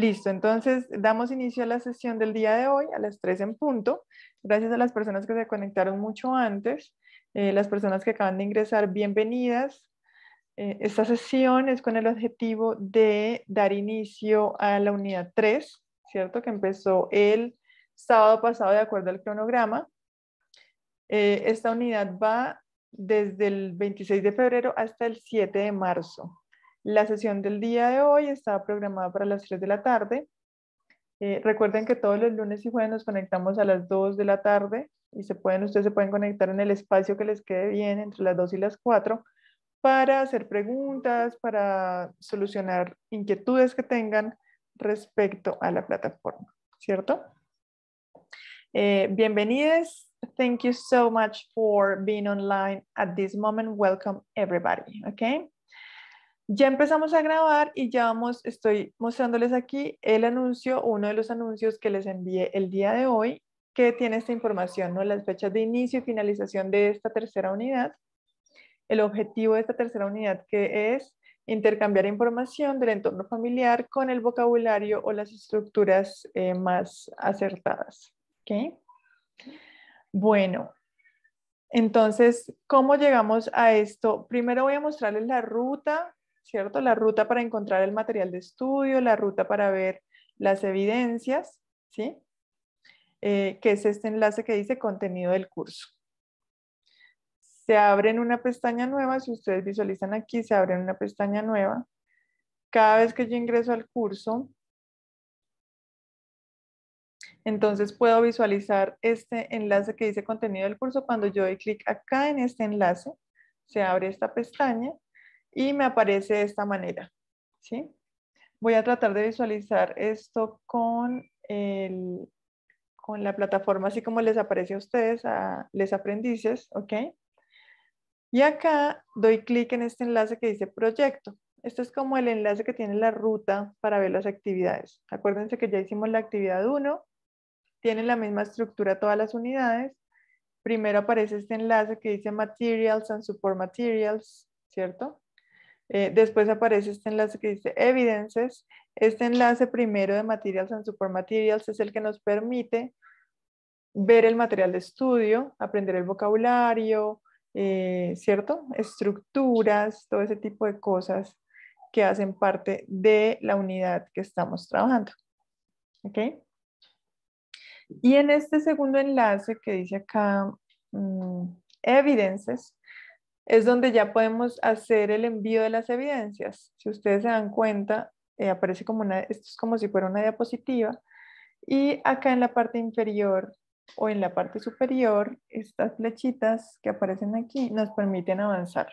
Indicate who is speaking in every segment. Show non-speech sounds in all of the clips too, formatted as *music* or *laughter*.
Speaker 1: Listo, entonces damos inicio a la sesión del día de hoy a las 3 en punto. Gracias a las personas que se conectaron mucho antes, eh, las personas que acaban de ingresar, bienvenidas. Eh, esta sesión es con el objetivo de dar inicio a la unidad 3, ¿cierto? Que empezó el sábado pasado de acuerdo al cronograma. Eh, esta unidad va desde el 26 de febrero hasta el 7 de marzo. La sesión del día de hoy está programada para las 3 de la tarde. Eh, recuerden que todos los lunes y jueves nos conectamos a las 2 de la tarde y se pueden, ustedes se pueden conectar en el espacio que les quede bien entre las 2 y las 4 para hacer preguntas, para solucionar inquietudes que tengan respecto a la plataforma, ¿cierto? Eh, bienvenidos. Thank you so much for being online at this moment. Welcome everybody, okay? ya empezamos a grabar y ya vamos, estoy mostrándoles aquí el anuncio, uno de los anuncios que les envié el día de hoy, que tiene esta información, ¿no? las fechas de inicio y finalización de esta tercera unidad, el objetivo de esta tercera unidad que es intercambiar información del entorno familiar con el vocabulario o las estructuras eh, más acertadas. ¿Okay? Bueno, entonces, ¿cómo llegamos a esto? Primero voy a mostrarles la ruta ¿cierto? La ruta para encontrar el material de estudio, la ruta para ver las evidencias, ¿sí? Eh, que es este enlace que dice contenido del curso. Se abre en una pestaña nueva, si ustedes visualizan aquí, se abre en una pestaña nueva. Cada vez que yo ingreso al curso, entonces puedo visualizar este enlace que dice contenido del curso. Cuando yo doy clic acá en este enlace, se abre esta pestaña y me aparece de esta manera. ¿sí? Voy a tratar de visualizar esto con, con la plataforma, así como les aparece a ustedes, a les aprendices. okay Y acá doy clic en este enlace que dice proyecto. Este es como el enlace que tiene la ruta para ver las actividades. Acuérdense que ya hicimos la actividad 1, tienen la misma estructura todas las unidades. Primero aparece este enlace que dice Materials and Support Materials, ¿cierto? Eh, después aparece este enlace que dice Evidences. Este enlace primero de Materials and Support Materials es el que nos permite ver el material de estudio, aprender el vocabulario, eh, ¿cierto? Estructuras, todo ese tipo de cosas que hacen parte de la unidad que estamos trabajando. ¿Ok? Y en este segundo enlace que dice acá, mm, evidences, es donde ya podemos hacer el envío de las evidencias. Si ustedes se dan cuenta, eh, aparece como una, esto es como si fuera una diapositiva, y acá en la parte inferior o en la parte superior, estas flechitas que aparecen aquí nos permiten avanzar.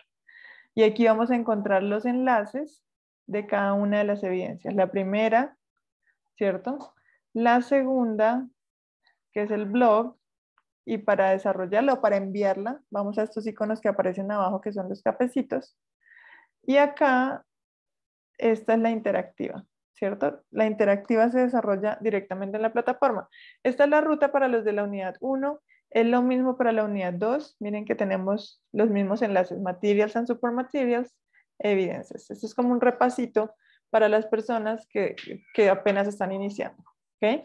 Speaker 1: Y aquí vamos a encontrar los enlaces de cada una de las evidencias. La primera, ¿cierto? La segunda, que es el blog, y para desarrollarla o para enviarla, vamos a estos iconos que aparecen abajo, que son los capecitos. Y acá, esta es la interactiva, ¿cierto? La interactiva se desarrolla directamente en la plataforma. Esta es la ruta para los de la unidad 1, es lo mismo para la unidad 2. Miren que tenemos los mismos enlaces, materials and super materials, evidencias. Esto es como un repasito para las personas que, que apenas están iniciando, ¿ok?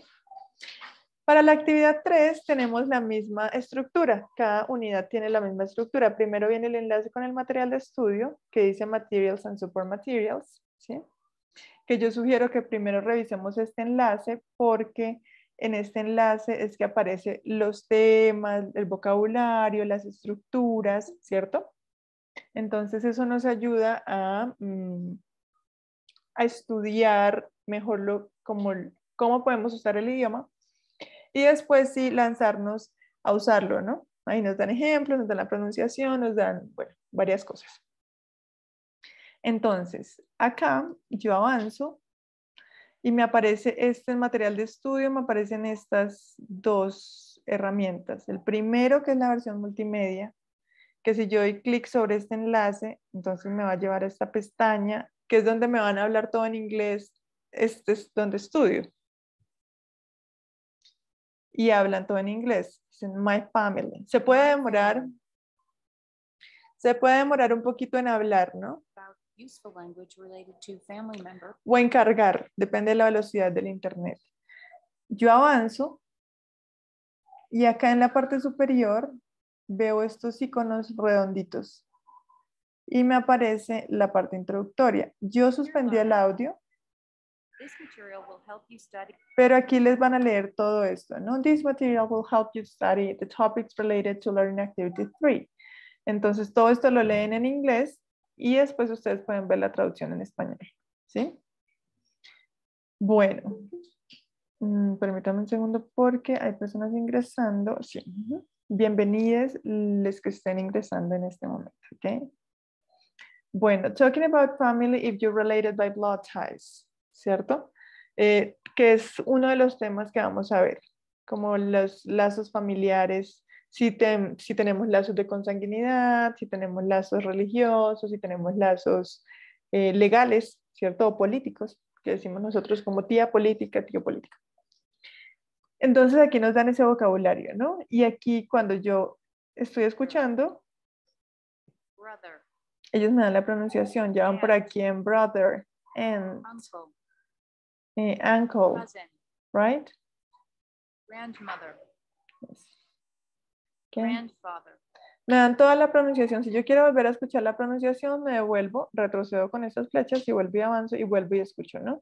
Speaker 1: Para la actividad 3 tenemos la misma estructura, cada unidad tiene la misma estructura. Primero viene el enlace con el material de estudio que dice Materials and Support Materials, ¿sí? que yo sugiero que primero revisemos este enlace porque en este enlace es que aparecen los temas, el vocabulario, las estructuras, ¿cierto? Entonces eso nos ayuda a, mm, a estudiar mejor lo, como, cómo podemos usar el idioma y después sí lanzarnos a usarlo, ¿no? Ahí nos dan ejemplos, nos dan la pronunciación, nos dan, bueno, varias cosas. Entonces, acá yo avanzo y me aparece este material de estudio, me aparecen estas dos herramientas. El primero que es la versión multimedia, que si yo doy clic sobre este enlace, entonces me va a llevar a esta pestaña, que es donde me van a hablar todo en inglés, este es donde estudio y hablan todo en inglés. my family. Se puede demorar, se puede demorar un poquito en hablar, ¿no? O encargar, depende de la velocidad del internet. Yo avanzo y acá en la parte superior veo estos iconos redonditos y me aparece la parte introductoria. Yo suspendí el audio pero aquí les van a leer todo esto, ¿no? This material will help you study the topics related to Learning Activity 3. Entonces, todo esto lo leen en inglés y después ustedes pueden ver la traducción en español, ¿sí? Bueno, mm, permítame un segundo porque hay personas ingresando. Sí. Bienvenidos los que estén ingresando en este momento, Bueno, talking about family if you're related by blood ties. ¿cierto? Eh, que es uno de los temas que vamos a ver, como los lazos familiares, si, si tenemos lazos de consanguinidad, si tenemos lazos religiosos, si tenemos lazos eh, legales, ¿cierto? políticos, que decimos nosotros como tía política, tío político. Entonces aquí nos dan ese vocabulario, ¿no? Y aquí cuando yo estoy escuchando, ellos me dan la pronunciación, llevan por aquí en brother, en eh, right?
Speaker 2: Grandmother.
Speaker 1: Grandfather. Me dan toda la pronunciación. Si yo quiero volver a escuchar la pronunciación, me devuelvo, retrocedo con estas flechas y vuelvo y avanzo y vuelvo y escucho, ¿no?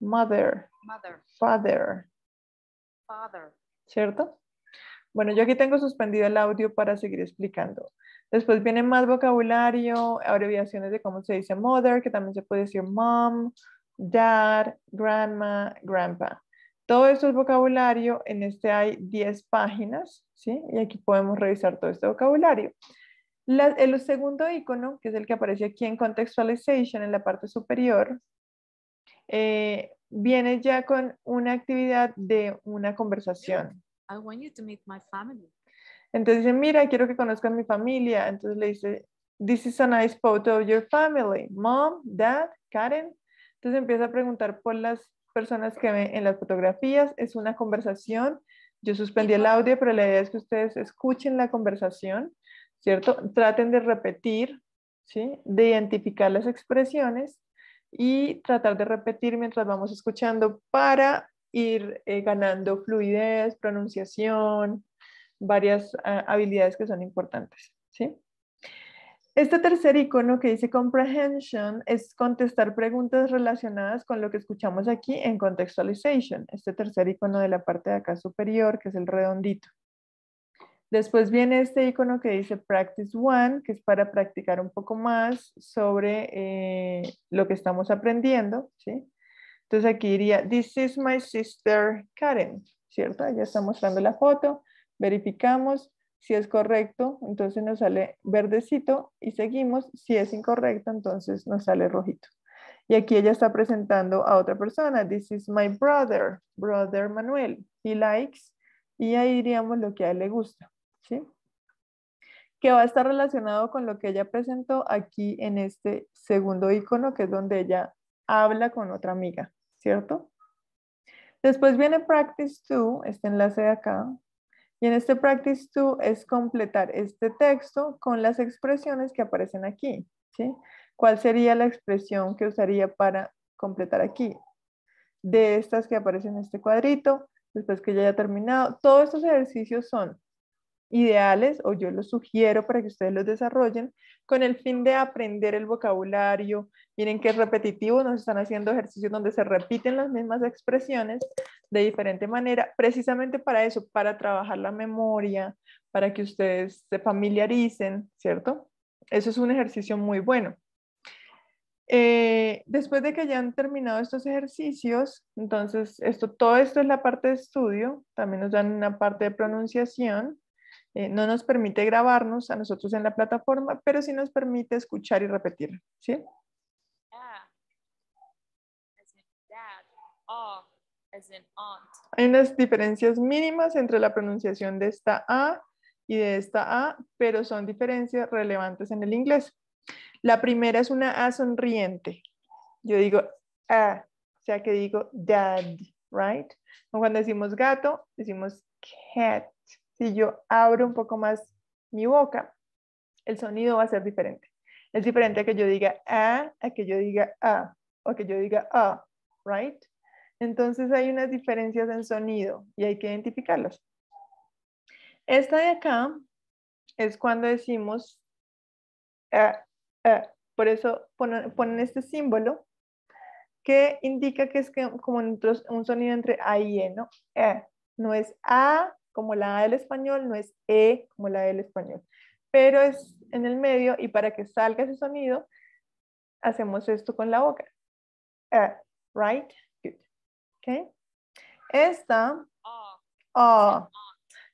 Speaker 1: Mother. Mother. Father. Father. ¿Cierto? Bueno, yo aquí tengo suspendido el audio para seguir explicando. Después viene más vocabulario, abreviaciones de cómo se dice mother, que también se puede decir mom, dad, grandma, grandpa. Todo eso es vocabulario, en este hay 10 páginas, ¿sí? Y aquí podemos revisar todo este vocabulario. el segundo icono, que es el que aparece aquí en Contextualization, en la parte superior, eh, viene ya con una actividad de una conversación.
Speaker 2: I want to meet my family.
Speaker 1: Entonces dice, mira, quiero que conozcan mi familia. Entonces le dice, this is a nice photo of your family. Mom, dad, Karen, entonces empieza a preguntar por las personas que ven en las fotografías, es una conversación. Yo suspendí el audio, pero la idea es que ustedes escuchen la conversación, ¿cierto? Traten de repetir, ¿sí? De identificar las expresiones y tratar de repetir mientras vamos escuchando para ir eh, ganando fluidez, pronunciación, varias ah, habilidades que son importantes, ¿sí? Este tercer icono que dice comprehension es contestar preguntas relacionadas con lo que escuchamos aquí en contextualization. Este tercer icono de la parte de acá superior, que es el redondito. Después viene este icono que dice Practice One, que es para practicar un poco más sobre eh, lo que estamos aprendiendo, ¿sí? Entonces aquí diría, this is my sister Karen, ¿cierto? Ya está mostrando la foto, verificamos. Si es correcto, entonces nos sale verdecito y seguimos. Si es incorrecto, entonces nos sale rojito. Y aquí ella está presentando a otra persona. This is my brother, brother Manuel. He likes. Y ahí diríamos lo que a él le gusta. ¿sí? Que va a estar relacionado con lo que ella presentó aquí en este segundo icono, que es donde ella habla con otra amiga, ¿cierto? Después viene Practice 2, este enlace de acá, y en este practice 2 es completar este texto con las expresiones que aparecen aquí. ¿Cuál sería la expresión que usaría para completar aquí? De estas que aparecen en este cuadrito, después que ya haya terminado. Todos estos ejercicios son ideales o yo los sugiero para que ustedes los desarrollen con el fin de aprender el vocabulario. Miren que es repetitivo, nos están haciendo ejercicios donde se repiten las mismas expresiones de diferente manera, precisamente para eso, para trabajar la memoria, para que ustedes se familiaricen, ¿cierto? Eso es un ejercicio muy bueno. Eh, después de que hayan terminado estos ejercicios, entonces esto, todo esto es la parte de estudio, también nos dan una parte de pronunciación, eh, no nos permite grabarnos a nosotros en la plataforma, pero sí nos permite escuchar y repetir. ¿Sí? Hay unas diferencias mínimas entre la pronunciación de esta A y de esta A, pero son diferencias relevantes en el inglés. La primera es una A sonriente. Yo digo A, o sea que digo dad, right? O cuando decimos gato, decimos cat si yo abro un poco más mi boca, el sonido va a ser diferente. Es diferente a que yo diga a, a que yo diga a, o que yo diga a, right? Entonces hay unas diferencias en sonido y hay que identificarlas. Esta de acá es cuando decimos a, a. Por eso ponen, este símbolo que indica que es que, como un, sonido entre a y e, ¿no? E. No es a, como la A del español, no es E como la del español, pero es en el medio y para que salga ese sonido, hacemos esto con la boca. right? Good. Okay. Esta A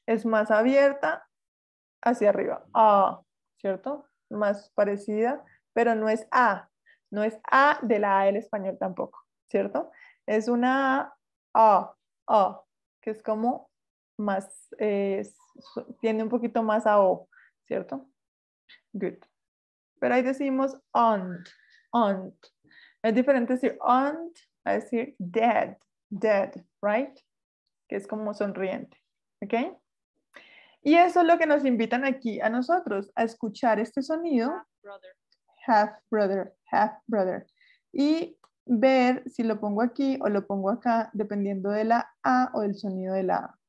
Speaker 1: es más abierta hacia arriba. A, ¿cierto? Más parecida, pero no es A. No es A de la A del español tampoco, ¿cierto? Es una A, A, que es como más, un poquito más a O, ¿cierto? Good. Pero ahí decimos aunt, aunt. Es diferente decir aunt a decir dead, dead, right? Que es como sonriente, ¿ok? Y eso es lo que nos invitan aquí a nosotros, a escuchar este sonido. Half brother. Half brother, half brother. Y ver si lo pongo aquí o lo pongo acá, dependiendo de la A o del sonido de la A.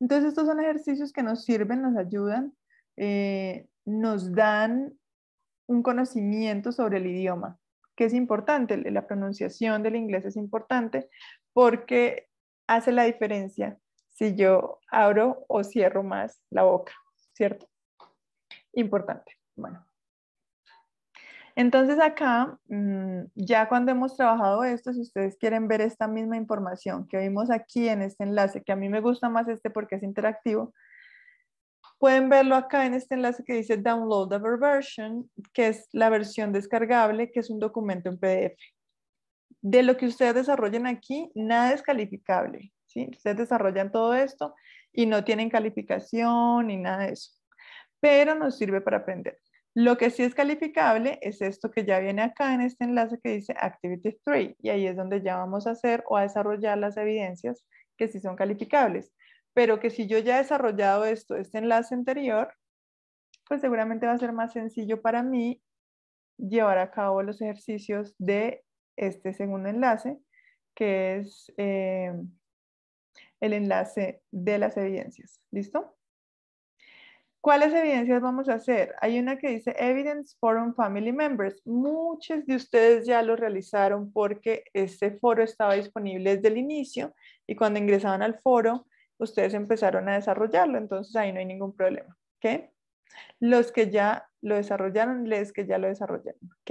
Speaker 1: Entonces estos son ejercicios que nos sirven, nos ayudan, eh, nos dan un conocimiento sobre el idioma, que es importante, la pronunciación del inglés es importante porque hace la diferencia si yo abro o cierro más la boca, ¿cierto? Importante. Bueno, entonces acá, mm, ya cuando hemos trabajado esto, si ustedes quieren ver esta misma información que vimos aquí en este enlace, que a mí me gusta más este porque es interactivo, pueden verlo acá en este enlace que dice Downloadable Version, que es la versión descargable, que es un documento en PDF. De lo que ustedes desarrollan aquí, nada es calificable. ¿sí? Ustedes desarrollan todo esto y no tienen calificación ni nada de eso, pero nos sirve para aprender. Lo que sí es calificable es esto que ya viene acá en este enlace que dice Activity 3 y ahí es donde ya vamos a hacer o a desarrollar las evidencias que sí son calificables. Pero que si yo ya he desarrollado esto, este enlace anterior, pues seguramente va a ser más sencillo para mí llevar a cabo los ejercicios de este segundo enlace, que es eh, el enlace de las evidencias. ¿Listo? ¿Cuáles evidencias vamos a hacer? Hay una que dice Evidence Forum Family Members. Muchos de ustedes ya lo realizaron porque este foro estaba disponible desde el inicio y cuando ingresaban al foro, ustedes empezaron a desarrollarlo, entonces ahí no hay ningún problema. ¿ok? Los que ya lo desarrollaron, les que ya lo desarrollaron. ¿ok?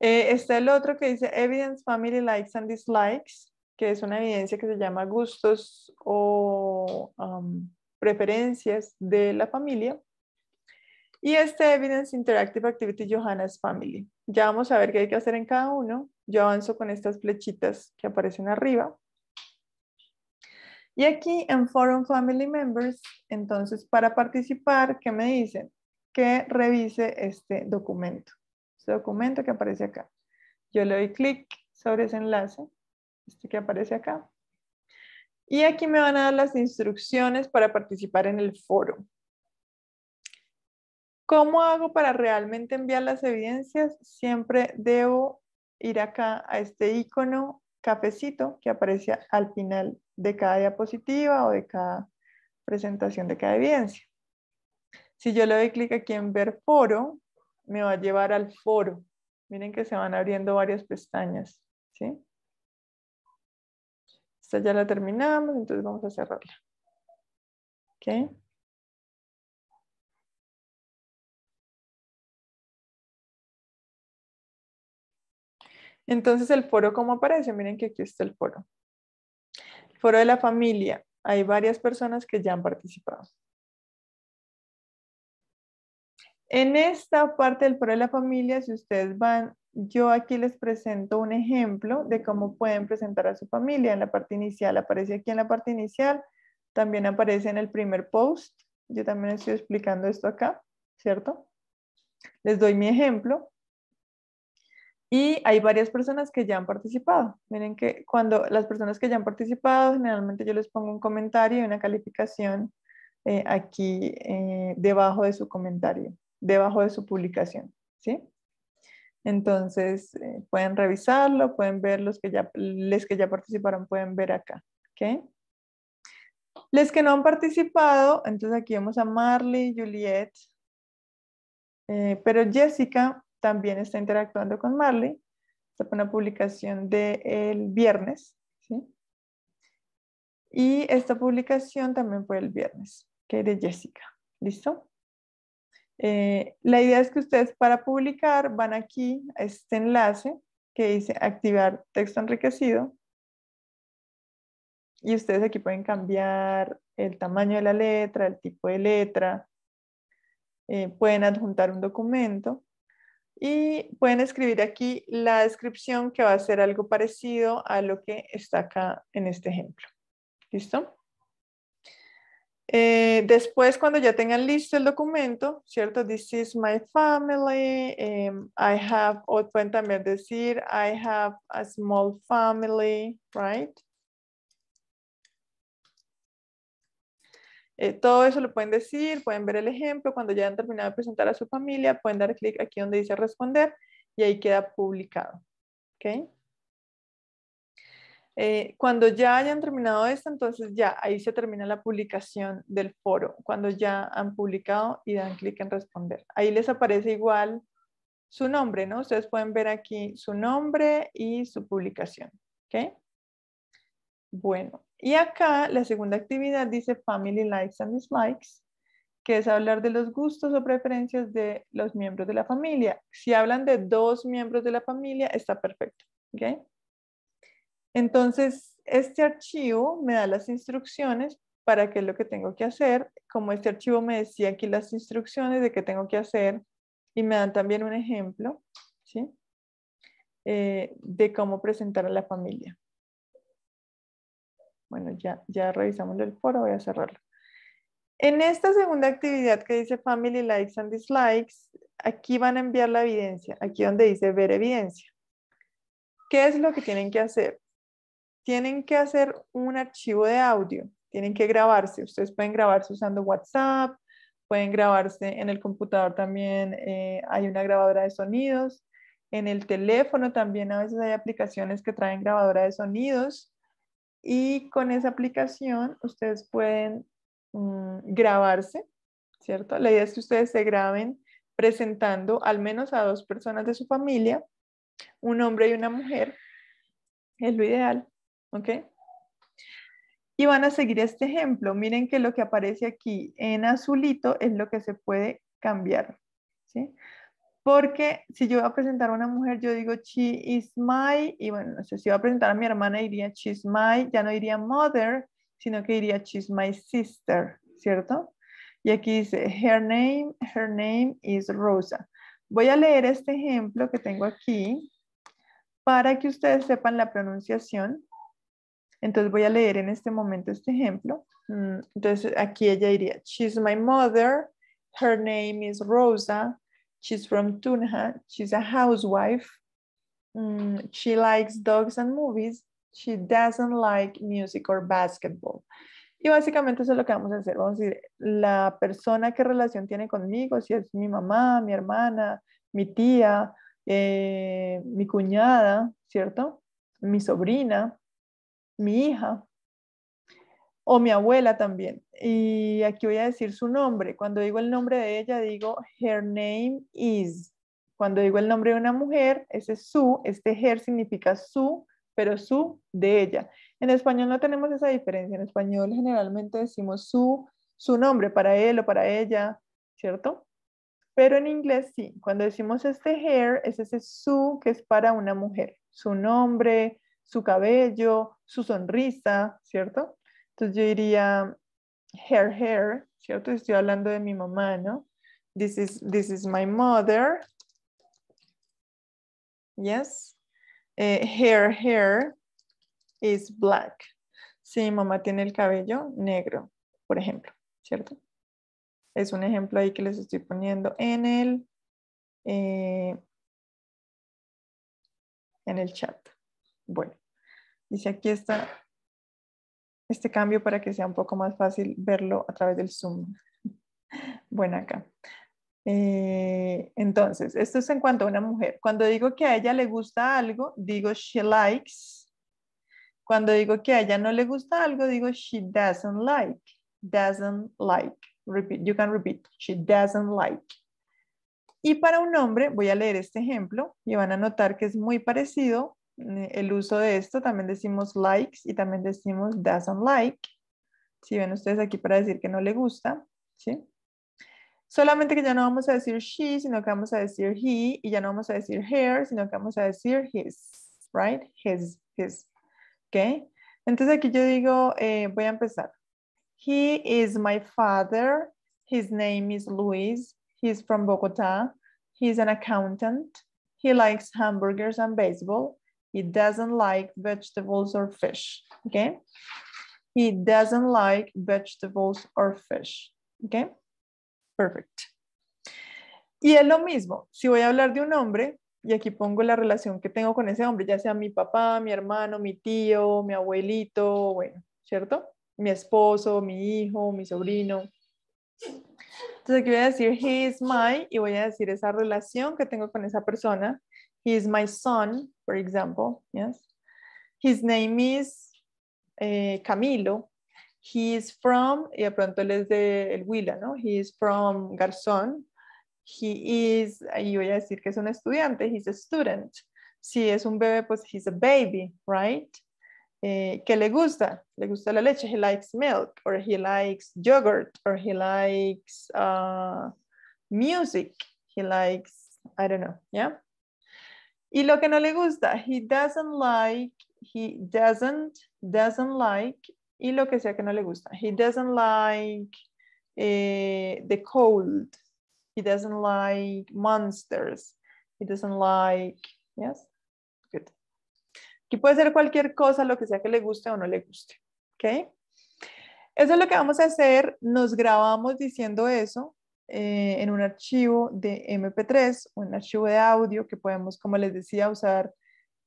Speaker 1: Eh, está el otro que dice Evidence Family Likes and Dislikes, que es una evidencia que se llama gustos o um, preferencias de la familia. Y este Evidence Interactive Activity Johanna's Family. Ya vamos a ver qué hay que hacer en cada uno. Yo avanzo con estas flechitas que aparecen arriba. Y aquí en Forum Family Members, entonces para participar, ¿qué me dicen? Que revise este documento. Este documento que aparece acá. Yo le doy clic sobre ese enlace, este que aparece acá. Y aquí me van a dar las instrucciones para participar en el foro. ¿Cómo hago para realmente enviar las evidencias? Siempre debo ir acá a este icono cafecito que aparece al final de cada diapositiva o de cada presentación de cada evidencia. Si yo le doy clic aquí en ver foro, me va a llevar al foro. Miren que se van abriendo varias pestañas. ¿sí? Esta
Speaker 2: ya la terminamos, entonces vamos a cerrarla.
Speaker 1: Entonces, el foro, ¿cómo aparece? Miren que aquí está el foro. El foro de la familia. Hay varias personas que ya han participado. En esta parte del pro de la familia, si ustedes van, yo aquí les presento un ejemplo de cómo pueden presentar a su familia en la parte inicial. Aparece aquí en la parte inicial, también aparece en el primer post. Yo también estoy explicando esto acá, ¿cierto? Les doy mi ejemplo. Y hay varias personas que ya han participado. Miren que cuando las personas que ya han participado, generalmente yo les pongo un comentario y una calificación eh, aquí eh, debajo de su comentario debajo de su publicación, ¿sí? Entonces, eh, pueden revisarlo, pueden ver los que ya, les que ya participaron, pueden ver acá, los Les que no han participado, entonces aquí vemos a Marley, Juliet, eh, pero Jessica también está interactuando con Marley. Esta fue una publicación del viernes, ¿sí? Y esta publicación también fue el viernes, que de Jessica, ¿listo? Eh, la idea es que ustedes para publicar van aquí a este enlace que dice activar texto enriquecido y ustedes aquí pueden cambiar el tamaño de la letra, el tipo de letra, eh, pueden adjuntar un documento y pueden escribir aquí la descripción que va a ser algo parecido a lo que está acá en este ejemplo. ¿Listo? Eh, después, cuando ya tengan listo el documento, ¿cierto? This is my family. Em, I have, o pueden también decir, I have a small family, right? Eh, todo eso lo pueden decir, pueden ver el ejemplo. Cuando ya han terminado de presentar a su familia, pueden dar clic aquí donde dice responder y ahí queda publicado. ¿Ok? Eh, cuando ya hayan terminado esto, entonces ya ahí se termina la publicación del foro, cuando ya han publicado y dan clic en responder. Ahí les aparece igual su nombre, ¿no? Ustedes pueden ver aquí su nombre y su publicación, ¿ok? Bueno, y acá la segunda actividad dice Family Likes and Dislikes, que es hablar de los gustos o preferencias de los miembros de la familia. Si hablan de dos miembros de la familia, está perfecto, ¿ok? Entonces, este archivo me da las instrucciones para qué es lo que tengo que hacer. Como este archivo me decía aquí las instrucciones de qué tengo que hacer y me dan también un ejemplo ¿sí? Eh, de cómo presentar a la familia. Bueno, ya, ya revisamos el foro, voy a cerrarlo. En esta segunda actividad que dice Family Likes and Dislikes, aquí van a enviar la evidencia, aquí donde dice ver evidencia. ¿Qué es lo que tienen que hacer? tienen que hacer un archivo de audio, tienen que grabarse. Ustedes pueden grabarse usando WhatsApp, pueden grabarse en el computador también, eh, hay una grabadora de sonidos. En el teléfono también a veces hay aplicaciones que traen grabadora de sonidos y con esa aplicación ustedes pueden mm, grabarse, ¿cierto? La idea es que ustedes se graben presentando al menos a dos personas de su familia, un hombre y una mujer, es lo ideal. ¿Ok? Y van a seguir este ejemplo. Miren que lo que aparece aquí en azulito es lo que se puede cambiar. ¿sí? Porque si yo voy a presentar a una mujer, yo digo she is my, y bueno, sé, si voy a presentar a mi hermana, diría is my, ya no diría mother, sino que diría she's my sister, ¿cierto? Y aquí dice, her name, her name is Rosa. Voy a leer este ejemplo que tengo aquí para que ustedes sepan la pronunciación, entonces voy a leer en este momento este ejemplo. Mm, entonces aquí ella diría, she's my mother, her name is Rosa, she's from Tunja, she's a housewife, mm, she likes dogs and movies, she doesn't like music or basketball. Y básicamente eso es lo que vamos a hacer. Vamos a decir, la persona que relación tiene conmigo, si es mi mamá, mi hermana, mi tía, eh, mi cuñada, ¿cierto? Mi sobrina, mi hija o mi abuela también. Y aquí voy a decir su nombre. Cuando digo el nombre de ella, digo her name is. Cuando digo el nombre de una mujer, ese su, este her significa su, pero su de ella. En español no tenemos esa diferencia. En español generalmente decimos su, su nombre para él o para ella, ¿cierto? Pero en inglés sí. Cuando decimos este hair, es ese su que es para una mujer. Su nombre, su cabello, su sonrisa, ¿cierto? Entonces yo diría, hair, hair, ¿cierto? Estoy hablando de mi mamá, ¿no? This is, this is my mother. Yes. Hair, eh, hair is black. Sí, mamá tiene el cabello negro, por ejemplo, ¿cierto? Es un ejemplo ahí que les estoy poniendo en el, eh, en el chat. Bueno. Dice, aquí está este cambio para que sea un poco más fácil verlo a través del Zoom. *laughs* Bueno, acá. Eh, entonces, esto es en cuanto a una mujer. Cuando digo que a ella le gusta algo, digo she likes. Cuando digo que a ella no le gusta algo, digo she doesn't like. Doesn't like. Repeat. You can repeat. She doesn't like. Y para un hombre, voy a leer este ejemplo y van a notar que es muy parecido eh, el uso de esto, también decimos likes y también decimos doesn't like. Si ven ustedes aquí para decir que no le gusta, ¿sí? Solamente que ya no vamos a decir she, sino que vamos a decir he, y ya no vamos a decir her, sino que vamos a decir his, right? His, his, ¿ok? Entonces aquí yo digo, eh, voy a empezar. He is my father. His name is Luis. He's from Bogotá. He's an accountant. He likes hamburgers and baseball. He doesn't like vegetables or fish, okay? He doesn't like vegetables or fish, okay? Perfect. Y es lo mismo, si voy a hablar de un hombre, y aquí pongo la relación que tengo con ese hombre, ya sea mi papá, mi hermano, mi tío, mi abuelito, bueno, ¿cierto? Mi esposo, mi hijo, mi sobrino. Entonces aquí voy a decir, he is my, y voy a decir esa relación que tengo con esa persona. He is my son, for example, yes. His name is eh, Camilo. He is from, y de pronto él es de El Huila, ¿no? He is from Garzón. He is, ahí voy a decir que es un estudiante, he's a student. Si es un bebé, pues he's a baby, right? Eh, ¿Qué le gusta? Le gusta la leche, he likes milk, or he likes yogurt, or he likes uh, music, he likes, I don't know, yeah? Y lo que no le gusta, he doesn't like, he doesn't, doesn't like, y lo que sea que no le gusta. He doesn't like eh, the cold. He doesn't like monsters. He doesn't like, yes? Good. Aquí puede ser cualquier cosa, lo que sea que le guste o no le guste, ¿ok? Eso es lo que vamos a hacer. Nos grabamos diciendo eso eh, en un archivo de MP3, o un archivo de audio que podemos, como les decía, usar,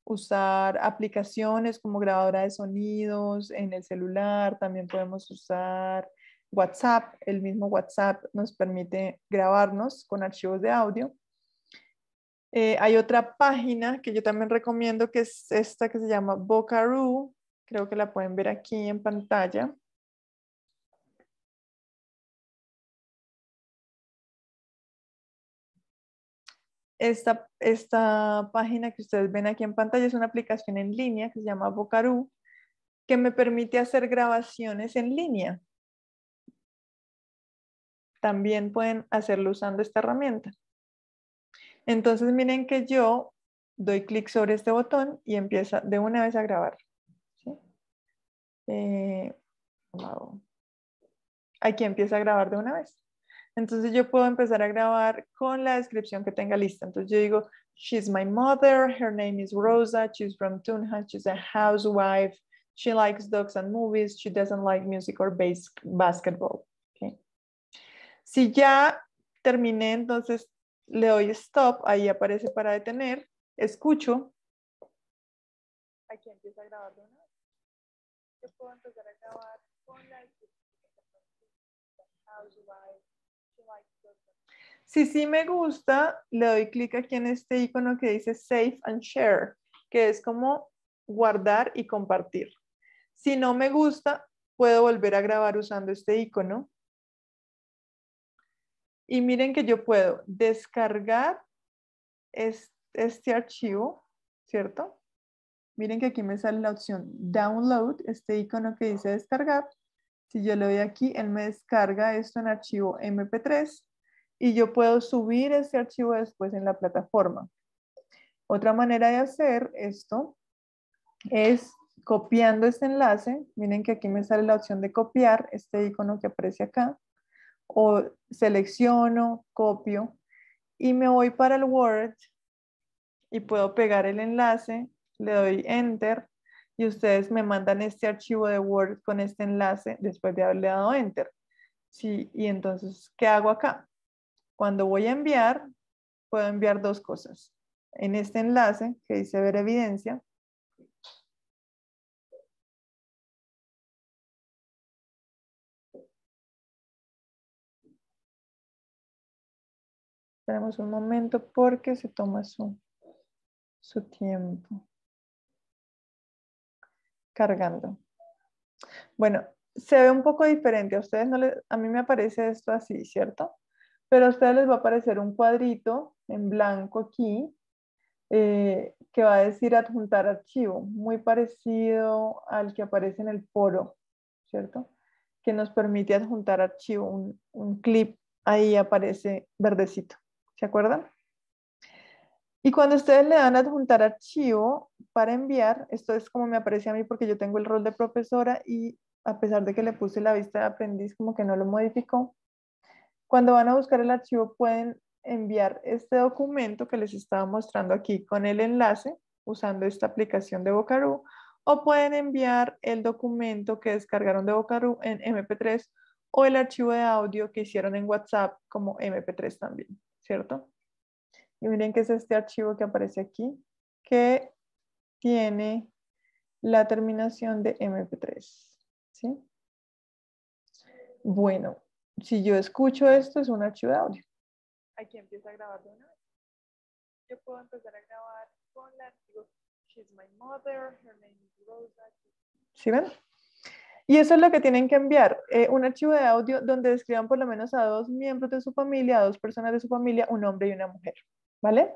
Speaker 1: usar aplicaciones como grabadora de sonidos en el celular, también podemos usar WhatsApp, el mismo WhatsApp nos permite grabarnos con archivos de audio. Eh, hay otra página que yo también recomiendo que es esta que se llama vocaroo creo que la pueden ver aquí en pantalla. Esta, página que ustedes ven aquí en pantalla es una aplicación en línea que se llama Bocarú, que me permite hacer grabaciones en línea. También pueden hacerlo usando esta herramienta. Entonces miren que yo doy clic sobre este botón y empieza de una vez a grabar. Eh, aquí empieza a grabar de una vez. Entonces yo puedo empezar a grabar con la descripción que tenga lista. Entonces yo digo, she's my mother, her name is Rosa, she's from Tunja, she's a housewife, she likes dogs and movies, she doesn't like music or base basketball. Okay. Si ya terminé, entonces le doy stop, ahí aparece para detener, escucho. Aquí a grabar puedo
Speaker 2: grabar con
Speaker 1: si sí me gusta, le doy clic aquí en este icono que dice Save and Share, que es como guardar y compartir. Si no me gusta, puedo volver a grabar usando este icono. Y miren que yo puedo descargar este, archivo, ¿cierto? Miren que aquí me sale la opción Download, este icono que dice descargar si yo le doy aquí, él me descarga esto en archivo MP3 y yo puedo subir ese archivo después en la plataforma. Otra manera de hacer esto es copiando este enlace. Miren que aquí me sale la opción de copiar, este icono que aparece acá. O selecciono, copio y me voy para el Word y puedo pegar el enlace. Le doy Enter y ustedes me mandan este archivo de Word con este enlace después de haberle dado Enter. Sí, y entonces, ¿qué hago acá? Cuando voy a enviar, puedo enviar dos cosas. En este enlace que dice ver evidencia,
Speaker 2: Esperemos un momento porque se toma su, su
Speaker 1: tiempo cargando. Bueno, se ve un poco diferente. A ustedes no a mí me aparece esto así, ¿cierto? Pero a ustedes les va a aparecer un cuadrito en blanco aquí eh, que va a decir adjuntar archivo, muy parecido al que aparece en el foro, ¿cierto? Que nos permite adjuntar archivo, un, un clip ahí aparece verdecito, ¿se acuerdan? Y cuando ustedes le dan adjuntar archivo para enviar, esto es como me aparece a mí porque yo tengo el rol de profesora y a pesar de que le puse la vista de aprendiz, como que no lo modificó. Cuando van a buscar el archivo pueden enviar este documento que les estaba mostrando aquí con el enlace usando esta aplicación de Vocaroo o pueden enviar el documento que descargaron de Vocaroo en MP3 o el archivo de audio que hicieron en WhatsApp como MP3 también, ¿cierto? y miren que es este archivo que aparece aquí, que tiene la terminación de MP3. Bueno, si yo escucho esto, es un archivo de
Speaker 2: audio. Aquí empieza a grabar de una vez. Yo puedo empezar a grabar con la archivo. She's my mother, her name is Rosa.
Speaker 1: ¿Sí ven? Y eso es lo que tienen que enviar, eh, un archivo de audio donde describan por lo menos a dos miembros de su familia, a dos personas de su familia, un hombre y una mujer. ¿Vale?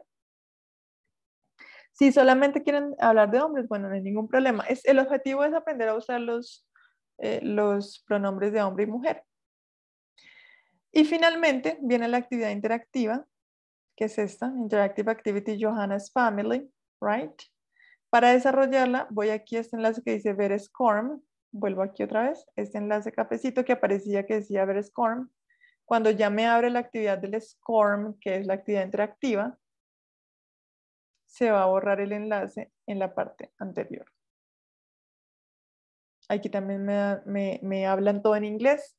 Speaker 1: Si solamente quieren hablar de hombres, bueno, no hay ningún problema. el objetivo es aprender a usar los, eh, los pronombres de hombre y mujer. Y finalmente viene la actividad interactiva, que es esta, Interactive Activity Johanna's Family, right? Para desarrollarla, voy aquí a este enlace que dice Ver Scorm. Vuelvo aquí otra vez, este enlace cafecito que aparecía que decía Ver Scorm. Cuando ya me abre la actividad del SCORM, que es la actividad interactiva, se va a borrar el enlace en la parte anterior. Aquí también me, hablan todo en inglés.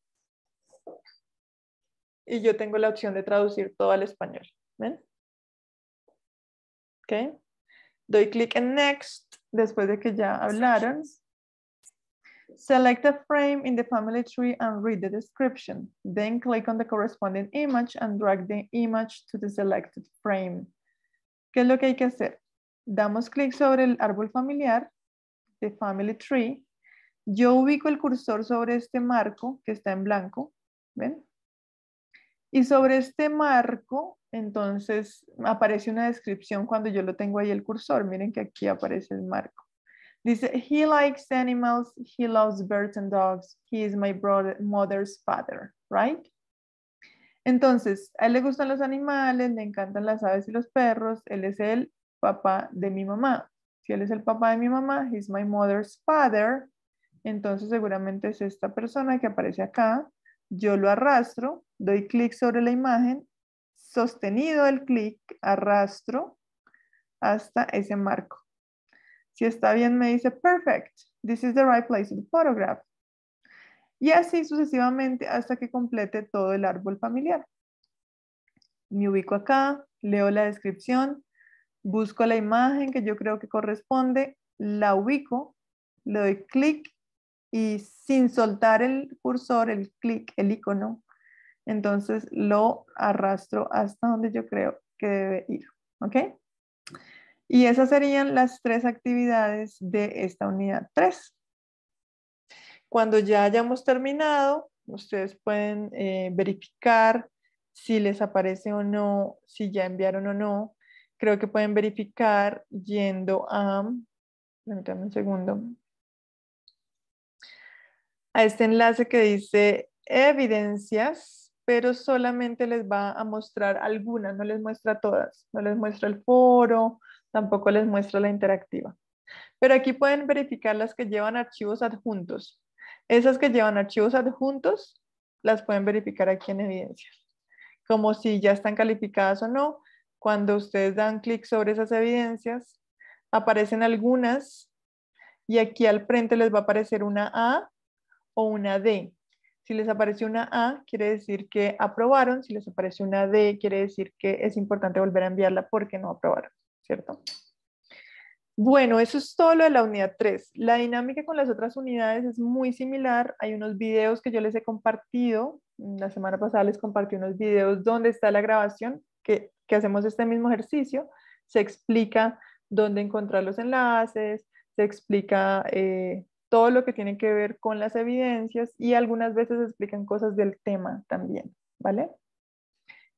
Speaker 1: Y yo tengo la opción de traducir todo al español. ¿Ven? ¿Ok? Doy clic en Next después de que ya hablaron Select a frame in the family tree and read the description. Then click on the corresponding image and drag the image to the selected frame. ¿Qué es lo que hay que hacer? Damos clic sobre el árbol familiar, the family tree. Yo ubico el cursor sobre este marco que está en blanco, ¿ven? Y sobre este marco, entonces, aparece una descripción cuando yo lo tengo ahí el cursor. Miren que aquí aparece el marco. Dice, he likes animals, he loves birds and dogs, he is my brother, mother's father, right? Entonces, a él le gustan los animales, le encantan las aves y los perros, él es el papá de mi mamá. Si él es el papá de mi mamá, is my mother's father, entonces seguramente es esta persona que aparece acá. Yo lo arrastro, doy clic sobre la imagen, sostenido el clic, arrastro hasta ese marco. Si está bien, me dice, perfect, this is the right place to photograph. Y así sucesivamente hasta que complete todo el árbol familiar. Me ubico acá, leo la descripción, busco la imagen que yo creo que corresponde, la ubico, le doy clic y sin soltar el cursor, el clic, el icono, entonces lo arrastro hasta donde yo creo que debe ir. ¿Ok? Y esas serían las tres actividades de esta unidad 3. Cuando ya hayamos terminado, ustedes pueden eh, verificar si les aparece o no, si ya enviaron o no. Creo que pueden verificar yendo a, un segundo, a este enlace que dice evidencias, pero solamente les va a mostrar algunas, no les muestra todas, no les muestra el foro, Tampoco les muestra la interactiva. Pero aquí pueden verificar las que llevan archivos adjuntos. Esas que llevan archivos adjuntos las pueden verificar aquí en evidencias. Como si ya están calificadas o no. Cuando ustedes dan clic sobre esas evidencias, aparecen algunas y aquí al frente les va a aparecer una A o una D. Si les aparece una A, quiere decir que aprobaron. Si les aparece una D, quiere decir que es importante volver a enviarla porque no aprobaron. ¿cierto? Bueno, eso es todo lo de la unidad 3. La dinámica con las otras unidades es muy similar. Hay unos videos que yo les he compartido. La semana pasada les compartí unos videos donde está la grabación, que, hacemos este mismo ejercicio. Se explica dónde encontrar los enlaces, se explica eh, todo lo que tiene que ver con las evidencias y algunas veces explican cosas del tema también, ¿vale?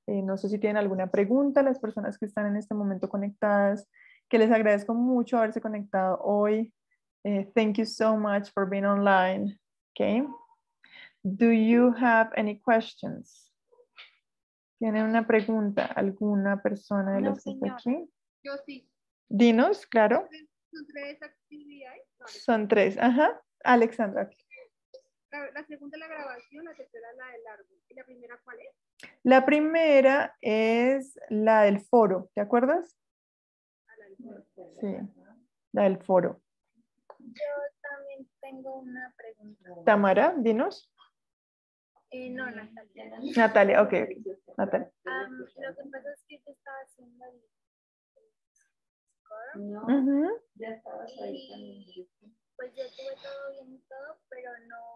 Speaker 1: Eh, no sé si tienen alguna pregunta, las personas que están en este momento conectadas, que les agradezco mucho haberse conectado hoy. Eh, thank you so much for being online. Okay. Do you have any questions? ¿Tienen una pregunta alguna persona de los Yo sí. Dinos, claro. Son tres actividades. ajá. Alexandra.
Speaker 2: La, segunda es la grabación, la tercera la del árbol. ¿Y la primera cuál es?
Speaker 1: La primera es la del foro, ¿te acuerdas? Sí, la del foro. Yo también tengo una pregunta. Tamara, dinos.
Speaker 2: Eh, no, Natalia. Natalia, ok. Natalia. lo que pasa es que yo estaba haciendo el score. No, ya estabas ahí Pues ya tuve todo bien y todo, pero no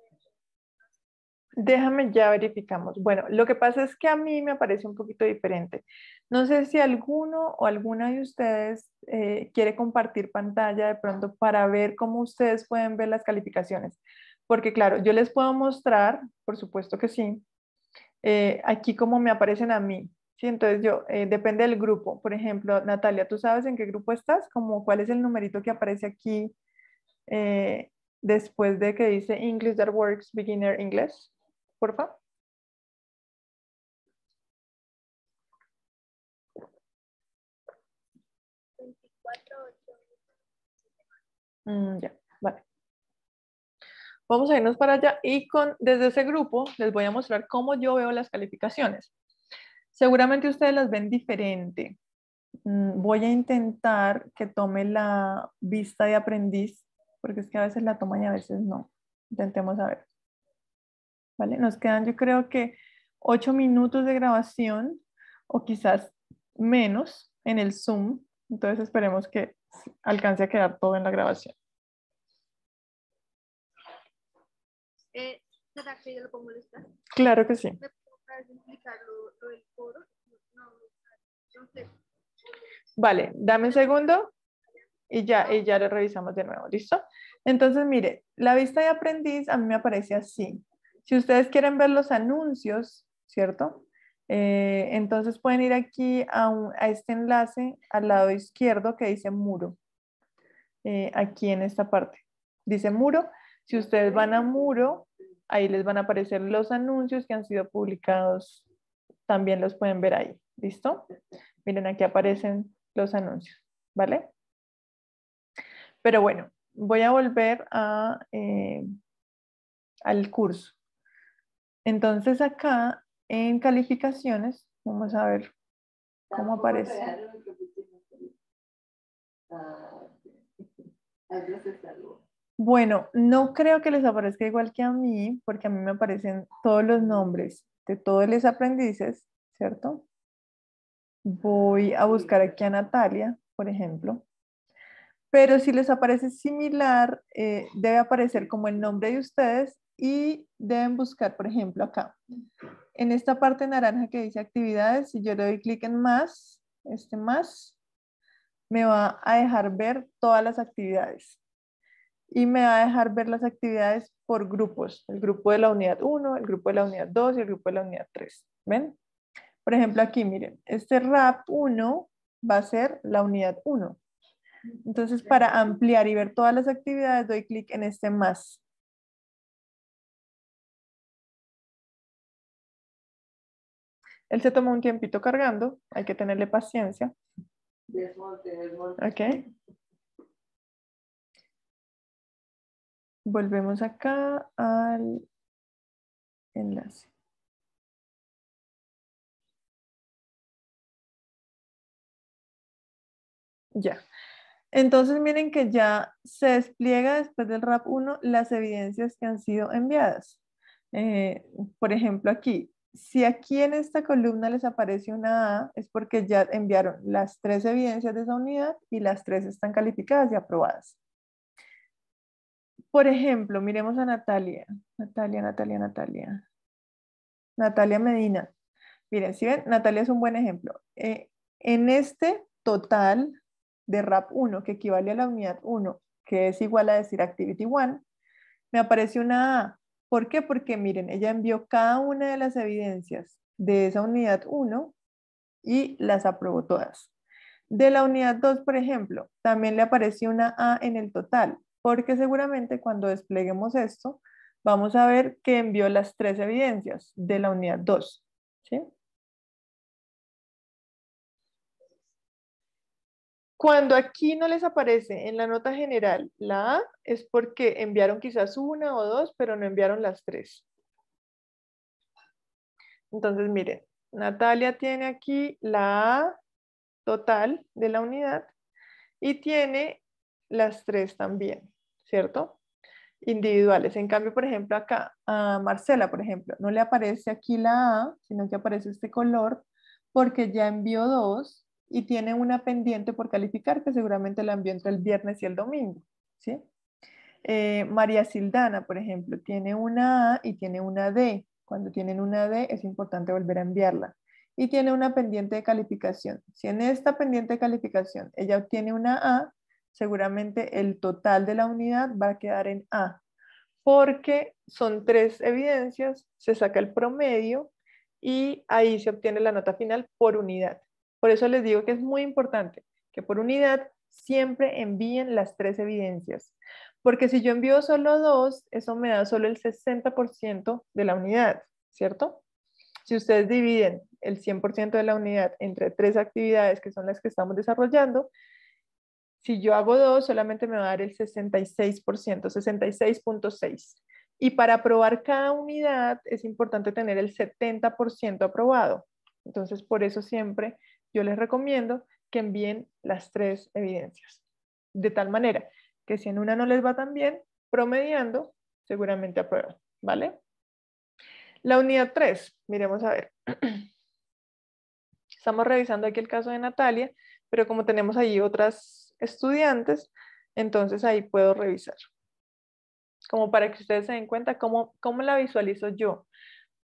Speaker 1: Déjame, ya verificamos. Bueno, lo que pasa es que a mí me aparece un poquito diferente. No sé si alguno o alguna de ustedes eh, quiere compartir pantalla de pronto para ver cómo ustedes pueden ver las calificaciones. Porque claro, yo les puedo mostrar, por supuesto que sí, eh, aquí como me aparecen a mí. ¿sí? Entonces yo, eh, depende del grupo. Por ejemplo, Natalia, ¿tú sabes en qué grupo estás? Como cuál es el numerito que aparece aquí después de que dice English that works, beginner English por favor? Mm, ya, vale. Vamos a irnos para allá y con, desde ese grupo les voy a mostrar cómo yo veo las calificaciones. Seguramente ustedes las ven diferente. Mm, voy a intentar que tome la vista de aprendiz, porque es que a veces la toma y a veces no. Intentemos a ver. ¿vale? Nos quedan yo creo que ocho minutos de grabación o quizás menos en el Zoom, entonces esperemos que alcance a quedar todo en la grabación.
Speaker 2: Eh, que lo
Speaker 1: Claro que sí. ¿Me
Speaker 2: explicar lo, del No,
Speaker 1: Vale, dame un segundo y ya, y ya lo revisamos de nuevo, ¿listo? Entonces, mire, la vista de aprendiz a mí me aparece así. Si ustedes quieren ver los anuncios, ¿cierto? Eh, entonces pueden ir aquí a, este enlace al lado izquierdo que dice muro. Eh, aquí en esta parte. Dice muro. Si ustedes van a muro, ahí les van a aparecer los anuncios que han sido publicados. También los pueden ver ahí. ¿Listo? Miren, aquí aparecen los anuncios. ¿Vale? Pero bueno, voy a volver a, eh, al curso. Entonces acá en calificaciones, vamos a ver cómo aparece.
Speaker 2: Ah, *laughs*
Speaker 1: bueno, no creo que les aparezca igual que a mí, porque a mí me aparecen todos los nombres de todos los aprendices, ¿cierto? Voy a buscar aquí a Natalia, por ejemplo. Pero si les aparece similar, eh, debe aparecer como el nombre de ustedes y deben buscar, por ejemplo, acá. En esta parte naranja que dice actividades, si yo le doy clic en más, este más, me va a dejar ver todas las actividades. Y me va a dejar ver las actividades por grupos. El grupo de la unidad 1, el grupo de la unidad 2 y el grupo de la unidad 3. ¿Ven? Por ejemplo, aquí, miren, este RAP 1 va a ser la unidad 1. Entonces, para ampliar y ver todas las actividades, doy clic en este
Speaker 2: más. Él se tomó un tiempito cargando, hay que tenerle paciencia. Ok. Volvemos acá al enlace.
Speaker 1: Ya. Entonces miren que ya se despliega después del RAP 1 las evidencias que han sido enviadas. Eh, por ejemplo aquí, si aquí en esta columna les aparece una A, es porque ya enviaron las tres evidencias de esa unidad y las tres están calificadas y aprobadas. Por ejemplo, miremos a Natalia. Natalia, Natalia, Natalia. Natalia Medina. Miren, si ven, Natalia es un buen ejemplo. Eh, en este total de RAP 1, que equivale a la unidad 1, que es igual a decir Activity 1, me aparece una A. ¿Por qué? Porque miren, ella envió cada una de las evidencias de esa unidad 1 y las aprobó todas. De la unidad 2, por ejemplo, también le apareció una A en el total, porque seguramente cuando despleguemos esto, vamos a ver que envió las tres evidencias de la unidad 2. ¿sí? Cuando aquí no les aparece en la nota general la A, es porque enviaron quizás una o dos, pero no enviaron las tres. Entonces, miren, Natalia tiene aquí la A total de la unidad y tiene las tres también, ¿cierto? Individuales. En cambio, por ejemplo, acá a Marcela, por ejemplo, no le aparece aquí la A, sino que aparece este color porque ya envió dos y tiene una pendiente por calificar que seguramente la envió el viernes y el domingo, ¿sí? Eh, María Sildana, por ejemplo, tiene una A y tiene una D. Cuando tienen una D es importante volver a enviarla. Y tiene una pendiente de calificación. Si en esta pendiente de calificación ella obtiene una A, seguramente el total de la unidad va a quedar en A. Porque son tres evidencias, se saca el promedio y ahí se obtiene la nota final por unidad. Por eso les digo que es muy importante que por unidad siempre envíen las tres evidencias, porque si yo envío solo dos, eso me da solo el 60% de la unidad, ¿cierto? Si ustedes dividen el 100% de la unidad entre tres actividades que son las que estamos desarrollando, si yo hago dos, solamente me va a dar el 66%, 66.6. Y para aprobar cada unidad es importante tener el 70% aprobado. Entonces, por eso siempre yo les recomiendo que envíen las tres evidencias. De tal manera que si en una no les va tan bien, promediando, seguramente aprueban, ¿vale? La unidad 3, miremos a ver. *clears throat* Estamos revisando aquí el caso de Natalia, pero como tenemos allí otras estudiantes, entonces ahí puedo revisar. Como para que ustedes se den cuenta cómo, cómo la visualizo yo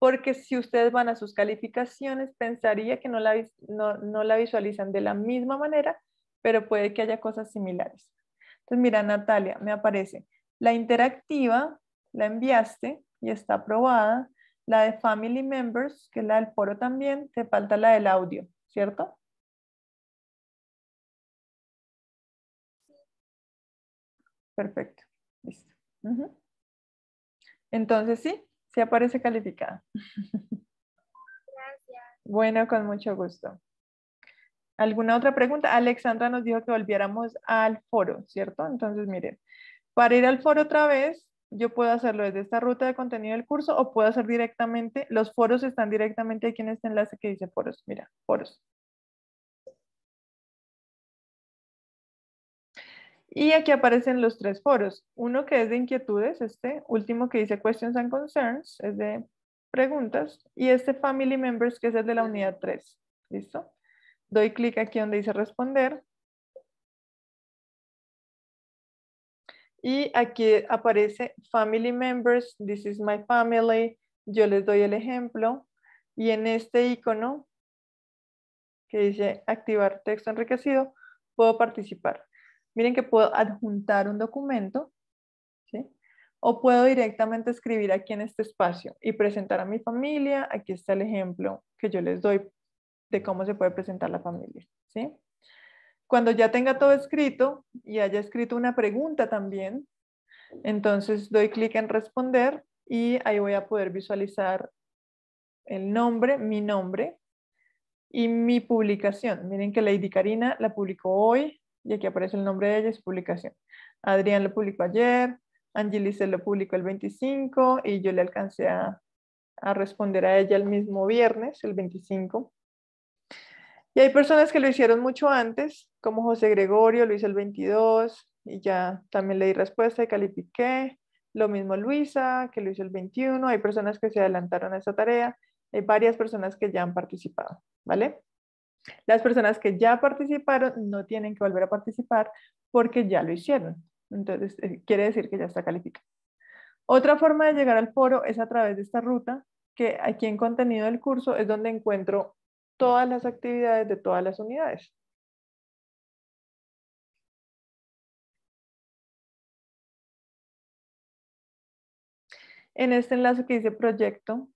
Speaker 1: porque si ustedes van a sus calificaciones, pensaría que no la, visualizan de la misma manera, pero puede que haya cosas similares. Entonces, mira, Natalia, me aparece la interactiva, la enviaste y está aprobada. La de Family Members, que es la del poro también, te falta la del audio, ¿cierto?
Speaker 2: Perfecto, listo.
Speaker 1: Entonces, sí, se aparece calificada. Gracias. Bueno, con mucho gusto. ¿Alguna otra pregunta? Alexandra nos dijo que volviéramos al foro, ¿cierto? Entonces, miren, para ir al foro otra vez, yo puedo hacerlo desde esta ruta de contenido del curso o puedo hacer directamente, los foros están directamente aquí en este enlace que dice foros, mira, foros. Y aquí aparecen los tres foros. Uno que es de inquietudes, este último que dice questions and concerns, es de preguntas. Y este family members, que es el de la unidad 3. ¿Listo? Doy clic aquí donde dice responder. Y aquí aparece family members, this is my family. Yo les doy el ejemplo. Y en este icono que dice activar texto enriquecido, puedo participar. Miren que puedo adjuntar un documento, ¿sí? O puedo directamente escribir aquí en este espacio y presentar a mi familia. Aquí está el ejemplo que yo les doy de cómo se puede presentar la familia, ¿sí? Cuando ya tenga todo escrito y haya escrito una pregunta también, entonces doy clic en responder y ahí voy a poder visualizar el nombre, mi nombre y mi publicación. Miren que Lady Karina la publicó hoy, y aquí aparece el nombre de ella y su publicación. Adrián lo publicó ayer, Angelice lo publicó el 25 y yo le alcancé a, responder a ella el mismo viernes, el 25. Y hay personas que lo hicieron mucho antes, como José Gregorio, lo hizo el 22 y ya también le di respuesta y califiqué. Lo mismo Luisa, que lo hizo el 21. Hay personas que se adelantaron a esa tarea. Hay varias personas que ya han participado, ¿vale? Las personas que ya participaron no tienen que volver a participar porque ya lo hicieron. Entonces, eh, quiere decir que ya está calificado. Otra forma de llegar al foro es a través de esta ruta, que aquí en contenido del curso es donde encuentro todas las actividades de todas las unidades. En este enlace que dice proyecto,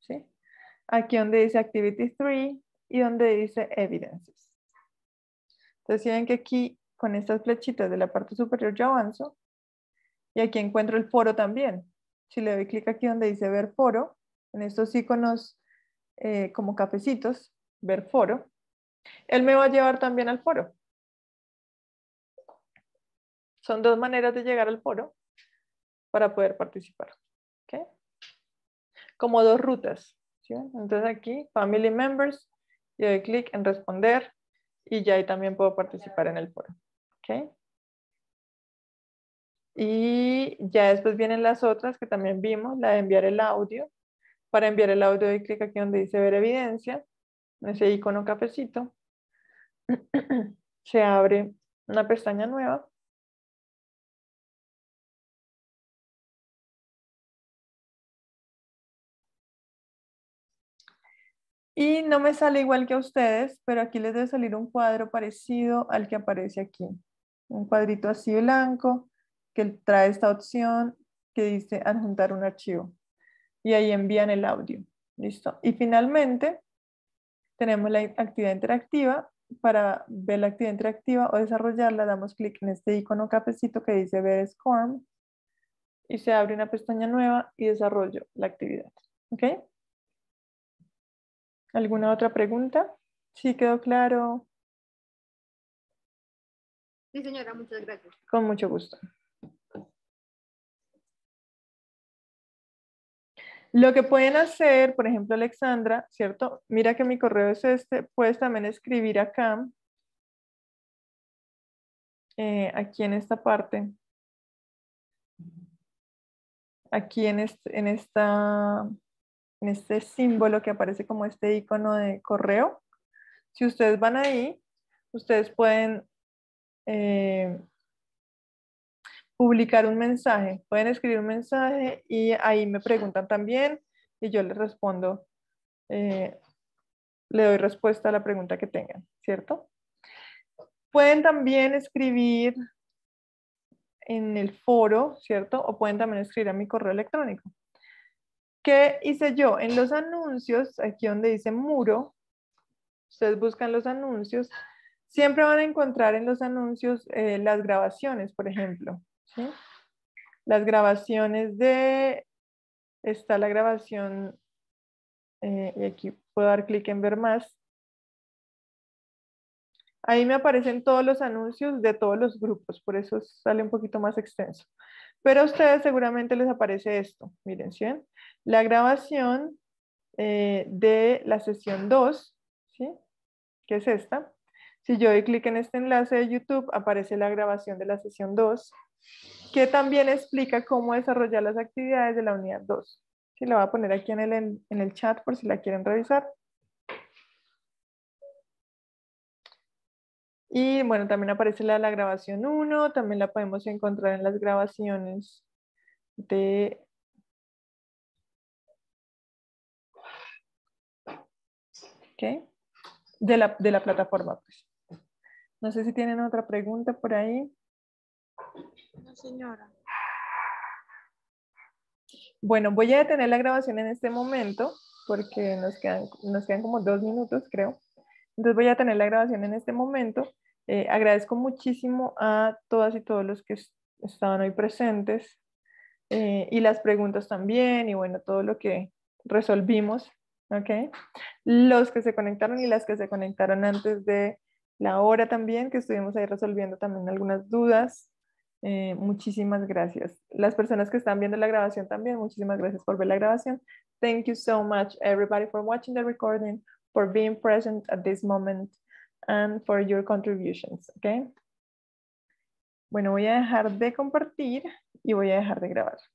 Speaker 1: ¿sí? aquí donde dice Activity 3, y donde dice evidences. Entonces, ven que aquí con estas flechitas de la parte superior yo avanzo y aquí encuentro el foro también. Si le doy clic aquí donde dice ver foro, en estos iconos eh, como cafecitos, ver foro, él me va a llevar también al foro. Son dos maneras de llegar al foro para poder participar. Como dos rutas. Entonces aquí, Family Members, y doy clic en responder y ya ahí también puedo participar en el foro. ¿okay? Y ya después vienen las otras que también vimos, la de enviar el audio. Para enviar el audio doy clic aquí donde dice ver evidencia, en ese icono cafecito. *clears throat* Se abre
Speaker 2: una pestaña nueva
Speaker 1: Y no me sale igual que a ustedes, pero aquí les debe salir un cuadro parecido al que aparece aquí. Un cuadrito así blanco que trae esta opción que dice adjuntar un archivo. Y ahí envían el audio. ¿Listo? Y finalmente tenemos la actividad interactiva. Para ver la actividad interactiva o desarrollarla, damos clic en este icono cafecito que dice ver SCORM y se abre una pestaña nueva y desarrollo la actividad. ¿Ok?
Speaker 2: ¿Alguna otra pregunta? ¿Sí quedó claro? Sí, señora, muchas gracias. Con mucho gusto.
Speaker 1: Lo que pueden hacer, por ejemplo, Alexandra, ¿cierto? Mira que mi correo es este, puedes también escribir acá,
Speaker 2: eh, aquí en esta parte,
Speaker 1: aquí en esta en este símbolo que aparece como este icono de correo. Si ustedes van ahí, ustedes pueden eh, publicar un mensaje, pueden escribir un mensaje y ahí me preguntan también y yo les respondo, eh, le doy respuesta a la pregunta que tengan, ¿cierto? Pueden también escribir en el foro, ¿cierto? O pueden también escribir a mi correo electrónico. ¿Qué hice yo? En los anuncios, aquí donde dice muro, ustedes buscan los anuncios, siempre van a encontrar en los anuncios eh, las grabaciones, por ejemplo. Las grabaciones de, está la grabación, eh, y aquí puedo dar clic en ver más. Ahí me aparecen todos los anuncios de todos los grupos, por eso sale un poquito más extenso. Pero a ustedes seguramente les aparece esto. Miren, ¿sí? La grabación eh, de la sesión 2, ¿sí? Que es esta. Si yo doy clic en este enlace de YouTube, aparece la grabación de la sesión 2, que también explica cómo desarrollar las actividades de la unidad 2. ¿Sí? La voy a poner aquí en el, en el chat por si la quieren revisar. Y bueno, también aparece la grabación 1, también la podemos encontrar en las grabaciones de... De, la, plataforma. Pues. No sé si tienen otra pregunta por ahí.
Speaker 2: No, señora.
Speaker 1: Bueno, voy a detener la grabación en este momento porque nos quedan, nos quedan como dos minutos, creo. Entonces voy a tener la grabación en este momento. Eh, agradezco muchísimo a todas y todos los que estaban hoy presentes eh, y las preguntas también y bueno, todo lo que resolvimos, ¿ok? Los que se conectaron y las que se conectaron antes de la hora también, que estuvimos ahí resolviendo también algunas dudas. Eh, muchísimas gracias. Las personas que están viendo la grabación también, muchísimas gracias por ver la grabación. Thank you so much everybody for watching the recording, for being present at this moment and for your contributions, okay? Bueno, voy a dejar de compartir y voy a dejar de grabar.